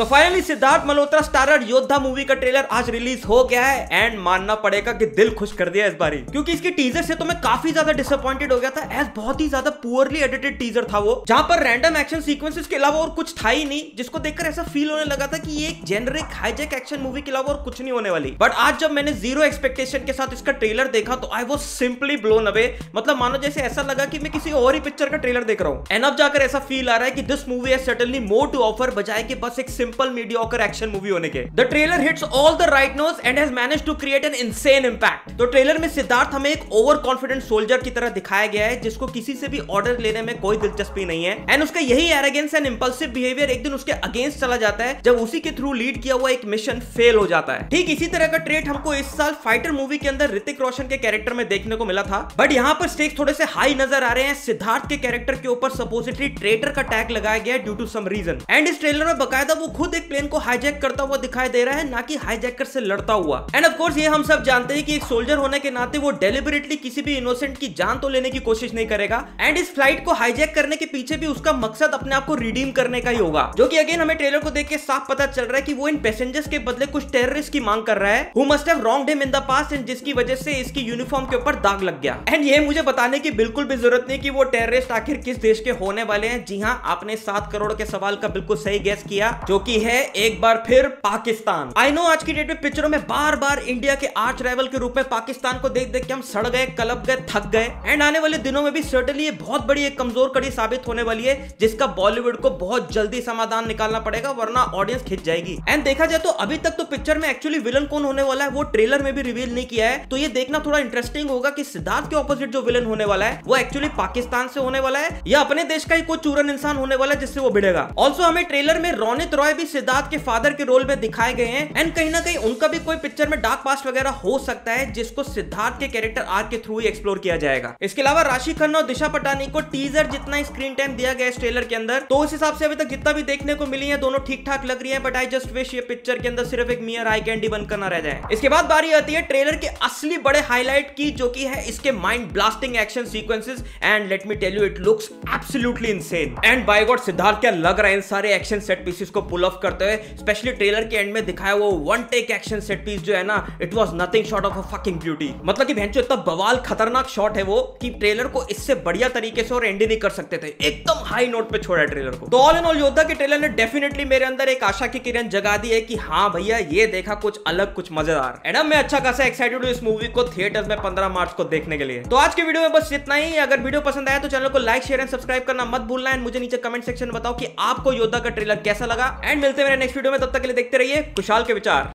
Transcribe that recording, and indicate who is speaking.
Speaker 1: तो finally Siddharth Malhotra starrer Yodha movie का trailer आज रिलीज हो गया है एंड मानना पड़ेगा कि दिल खुश कर दिया इस बार क्योंकि इसकी टीजर से तो मैं काफी ज्यादा डिसअपॉइंटेड हो गया था एज बहुत ही ज्यादा पुअरली एडिटेड टीजर था वो जहां पर रैंडम एक्शन सीक्वेंसेस के अलावा और कुछ था ही नहीं जिसको देखकर ऐसा फील होने लगा था कि ये एक जेनरिक हाईजेक एक्शन मूवी के अलावा और कुछ नहीं होने वाली बट आज जब मैंने जीरो एक्सपेक्टेशन के साथ इसका ट्रेलर देखा तो आई वो सिंपली ब्लोन अवे मतलब मानो जैसे ऐसा लगा कि मैं किसी और ही पिक्चर का ट्रेलर देख रहा हूँ एनअप अब जाकर ऐसा फील आ रहा है कि दिस मूवी है सटनली मोर टू ऑफर बजाय के बस एक सिंपल मीडियोकर एक्शन मूवी होने के the trailer hits all the right notes and has manage to create an insane impact तो ट्रेलर में सिद्धार्थ हमें एक ओवर कॉन्फिडेंट सोल्जर की तरह दिखाया गया है जिसको किसी से भी ऑर्डर लेने में कोई दिलचस्पी नहीं है एंड उसका यही एरेगेंस एंड इम्पल्सिव बिहेवियर एक दिन उसके अगेंस्ट चला जाता है जब उसी के थ्रू लीड किया हुआ एक मिशन फेल हो जाता है ठीक इसी तरह का ट्रेट हमको इस साल फाइटर मूवी के अंदर ऋतिक रोशन के कैरेक्टर में देखने को मिला था बट यहाँ पर स्टेक्स थोड़े से हाई नजर आ रहे हैं सिद्धार्थ के कैरेक्टर के ऊपर सपोजिटली ट्रेटर का टैग लगाया गया due to some reason and इस ट्रेलर में बकायदा वो खुद एक प्लेन को हाईजैक करता हुआ दिखाई दे रहा है ना कि हाईजैकर से लड़ता हुआ एंड ऑफकोर्स ये हम सब जानते हैं कि एक सोल्जर होने के नाते वो डेलिबरेटली किसी भी इनोसेंट की जान तो लेने की कोशिश नहीं करेगा एंड इस फ्लाइट को हाईजेक करने के पीछे भी उसका मकसद अपने आप को रिडीम करने का ही होगा जो की अगेन हमें ट्रेलर को देख के साफ पता चल रहा है की वो इन पैसेंजर्स के बदले कुछ टेररिस्ट की मांग कर रहा है who must have wrong in the end जिसकी वजह से इसकी यूनिफॉर्म के ऊपर दाग लग गया एंड ये मुझे बताने की बिल्कुल भी जरूरत नहीं की वो टेररिस्ट आखिर किस देश के होने वाले हैं जी हाँ आपने सात करोड़ के सवाल का बिल्कुल सही गैस किया जो कि है एक बार फिर पाकिस्तान आई नो आज की डेट में पिक्चरों में बार बार इंडिया के आर्च राइवल के रूप में पाकिस्तान को देख देख के हम सड़ गए कलब गए थक गए एंड आने वाले दिनों में भी सर्टनली ये बहुत बड़ी एक कमजोर कड़ी साबित होने वाली है जिसका बॉलीवुड को बहुत जल्दी समाधान निकालना पड़ेगा वरना ऑडियंस खिंच जाएगी एंड देखा जाए तो अभी तक तो पिक्चर में एक्चुअली विलन कौन होने वाला है वो ट्रेलर में भी रिवील नहीं किया है तो ये देखना थोड़ा इंटरेस्टिंग होगा की सिद्धार्थ के ऑपोजिट जो विलन होने वाला है वो एक्चुअली पाकिस्तान से होने वाला है या अपने देश का ही कोई चूरन इंसान होने वाला है जिससे वो भिड़ेगा ऑल्सो हमें ट्रेलर में रोनित रॉय भाई भी सिद्धार्थ के फादर के रोल में दिखाए गए हैं एंड कहीं ना कहीं उनका भी कोई पिक्चर में डार्क पास्ट वगैरह हो सकता है जिसको सिद्धार्थ के कैरेक्टर आर के थ्रू ही एक्सप्लोर किया जाएगा इसके अलावा राशि खन्ना और दिशा पटानी को टीजर जितना स्क्रीन टाइम दिया गया इस ट्रेलर के अंदर तो उस हिसाब से अभी तक जितना भी देखने को मिली है दोनों ठीक ठाक लग रही है बट आई जस्ट विश ये पिक्चर के अंदर सिर्फ एक मियर आई कैंडी बनकर ना रह जाए इसके बाद बारी आती है ट्रेलर के असली बड़े हाईलाइट की जो की है इसके mind blasting action sequences and let me tell you it looks absolutely insane and by god Siddharth क्या लग रहा है इन सारे एक्शन सेट पीसेस को पुल पुल ऑफ करते हुए स्पेशली ट्रेलर के एंड में दिखाया वो one take action set piece जो है ना it was nothing short of a fucking beauty मतलब कि भैंसो इतना बवाल खतरनाक शॉट है वो कि ट्रेलर को इससे बढ़िया तरीके से और एंड नहीं कर सकते थे एकदम हाई नोट पे छोड़ा ट्रेलर को तो ऑल एंड ऑल योद्धा के ट्रेलर ने डेफिनेटली मेरे अंदर एक आशा की किरण जगा दी है कि हाँ भैया ये देखा कुछ अलग कुछ मजेदार एडम मैं अच्छा खासा एक्साइटेड हूँ इस मूवी को थिएटर में पंद्रह मार्च को देखने के लिए तो आज के वीडियो में बस इतना ही अगर वीडियो पसंद आया तो चैनल को लाइक शेयर एंड सब्सक्राइब करना मत भूलना एंड मुझे नीचे कमेंट सेक्शन में बताओ कि आपको योद्धा का ट्रेलर कैसा लगा एंड मिलते हैं मेरे नेक्स्ट वीडियो में तब तक के लिए देखते रहिए खुशहाल के विचार